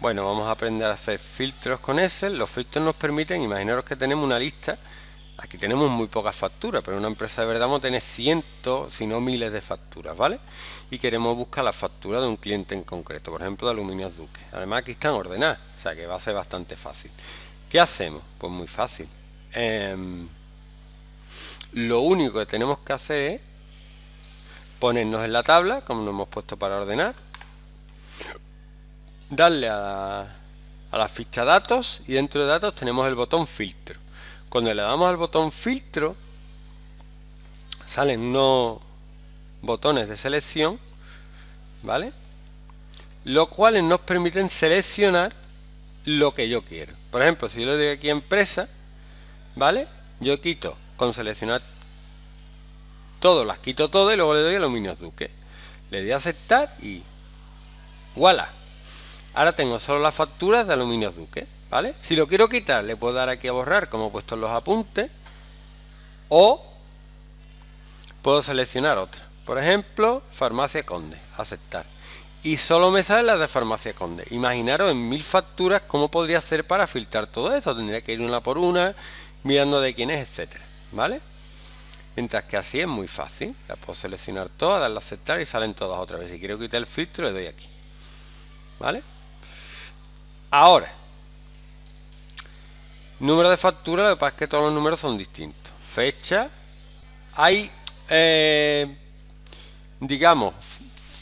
Bueno, vamos a aprender a hacer filtros con Excel. Los filtros nos permiten, imaginaros que tenemos una lista. Aquí tenemos muy pocas facturas, pero una empresa de verdad vamos a tener cientos, si no miles de facturas, ¿vale? Y queremos buscar la factura de un cliente en concreto, por ejemplo, de aluminio Duque. Además aquí están ordenadas, o sea que va a ser bastante fácil. ¿Qué hacemos? Pues muy fácil. Em, lo único que tenemos que hacer es ponernos en la tabla, como nos hemos puesto para ordenar, darle a la, ficha datos y dentro de datos tenemos el botón filtro. Cuando le damos al botón filtro salen unos botones de selección, ¿vale? Los cuales nos permiten seleccionar lo que yo quiero. Por ejemplo, si yo le doy aquí a empresa, ¿vale? Yo quito con seleccionar todo, las quito todo y luego le doy a Aluminio Duque. Le doy a aceptar y ¡voilà! Ahora tengo solo las facturas de aluminio Duque, ¿vale? Si lo quiero quitar, le puedo dar aquí a borrar, como he puesto en los apuntes, o puedo seleccionar otra. Por ejemplo, Farmacia Conde, aceptar. Y solo me sale la de Farmacia Conde. Imaginaros en mil facturas cómo podría ser para filtrar todo eso. Tendría que ir una por una, mirando de quién es, etcétera, ¿vale? Mientras que así es muy fácil. La puedo seleccionar todas, darle a aceptar y salen todas otra vez. Si quiero quitar el filtro, le doy aquí. ¿Vale? Ahora, número de factura, lo que pasa es que todos los números son distintos. Fecha, hay, eh, digamos,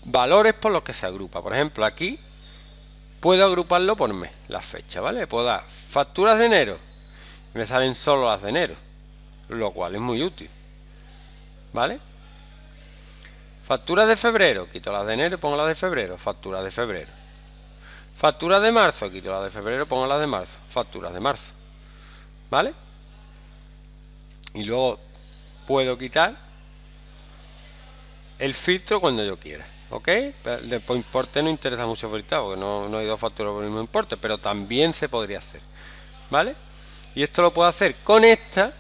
valores por los que se agrupa. Por ejemplo, aquí puedo agruparlo por mes, la fecha, ¿vale? Puedo dar facturas de enero, me salen solo las de enero, lo cual es muy útil, ¿vale? Facturas de febrero, quito las de enero y pongo las de febrero, facturas de febrero Facturas de marzo, quito la de febrero, pongo las de marzo. Facturas de marzo. ¿Vale? Y luego puedo quitar el filtro cuando yo quiera. ¿Ok? Después importe no interesa mucho filtrar porque no, no hay dos facturas por el mismo importe, pero también se podría hacer. ¿Vale? Y esto lo puedo hacer con esta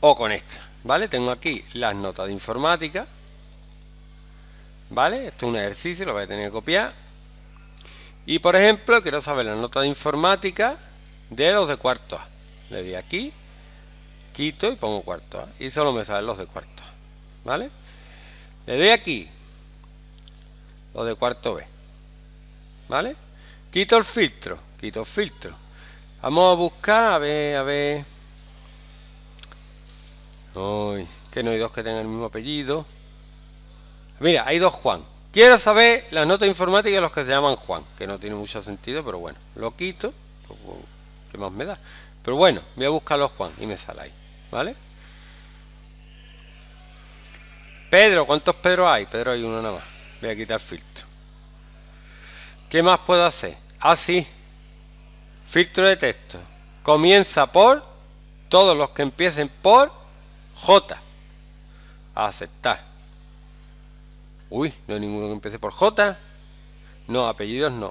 o con esta. ¿Vale? Tengo aquí las notas de informática. ¿Vale? Esto es un ejercicio, lo voy a tener que copiar. Y por ejemplo, quiero saber la nota de informática de los de cuarto A. Le doy aquí, quito y pongo cuarto A. Y solo me salen los de cuarto A. ¿Vale? Le doy aquí, los de cuarto B. ¿Vale? Quito el filtro, quito el filtro. Vamos a buscar, a ver, a ver. Uy, que no hay dos que tengan el mismo apellido. Mira, hay dos Juan. Quiero saber las notas informáticas de los que se llaman Juan, que no tiene mucho sentido, pero bueno, lo quito. ¿Qué más me da? Pero bueno, voy a buscar los Juan y me sale ahí, ¿vale? Pedro, ¿cuántos Pedro hay? Pedro hay uno nada más. Voy a quitar filtro. ¿Qué más puedo hacer? Así, ah, Filtro de texto. Comienza por. Todos los que empiecen por J. aceptar. Uy, no hay ninguno que empiece por J. No, apellidos no.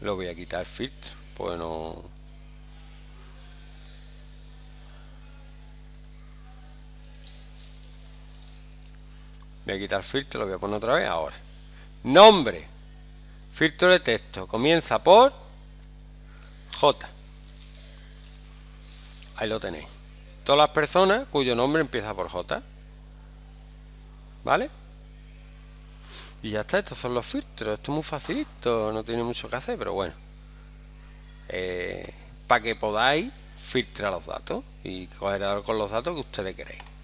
Lo voy a quitar filtro. Pues Voy a quitar filtro, lo voy a poner otra vez ahora. Nombre. Filtro de texto. Comienza por J. Ahí lo tenéis todas las personas cuyo nombre empieza por J. ¿Vale? Y ya está, estos son los filtros. Esto es muy facilito, no tiene mucho que hacer, pero bueno. Eh, Para que podáis filtrar los datos y coger con los datos que ustedes queréis.